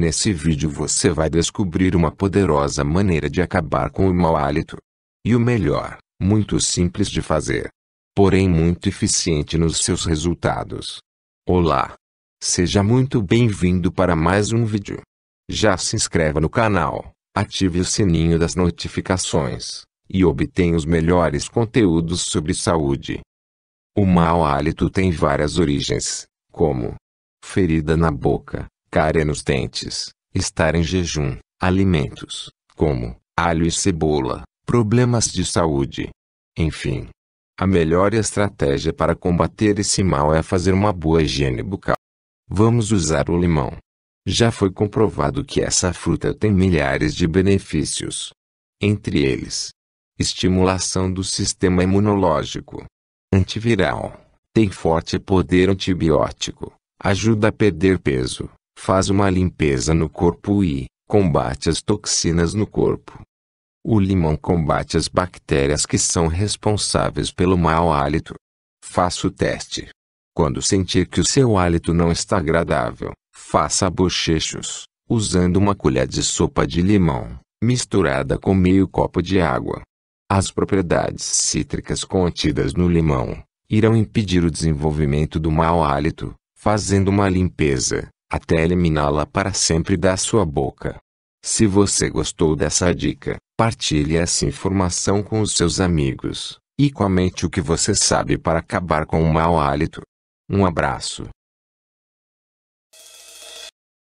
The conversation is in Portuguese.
Nesse vídeo você vai descobrir uma poderosa maneira de acabar com o mau hálito. E o melhor, muito simples de fazer, porém muito eficiente nos seus resultados. Olá! Seja muito bem-vindo para mais um vídeo. Já se inscreva no canal, ative o sininho das notificações, e obtenha os melhores conteúdos sobre saúde. O mau hálito tem várias origens, como ferida na boca, cárie nos dentes, estar em jejum, alimentos, como alho e cebola, problemas de saúde. Enfim, a melhor estratégia para combater esse mal é fazer uma boa higiene bucal. Vamos usar o limão. Já foi comprovado que essa fruta tem milhares de benefícios. Entre eles, estimulação do sistema imunológico, antiviral, tem forte poder antibiótico, ajuda a perder peso, faz uma limpeza no corpo e combate as toxinas no corpo. O limão combate as bactérias que são responsáveis pelo mau hálito. Faça o teste. Quando sentir que o seu hálito não está agradável, faça bochechos, usando uma colher de sopa de limão, misturada com meio copo de água. As propriedades cítricas contidas no limão irão impedir o desenvolvimento do mau hálito, fazendo uma limpeza, até eliminá-la para sempre da sua boca. Se você gostou dessa dica, partilhe essa informação com os seus amigos e comente o que você sabe para acabar com o mau hálito. Um abraço.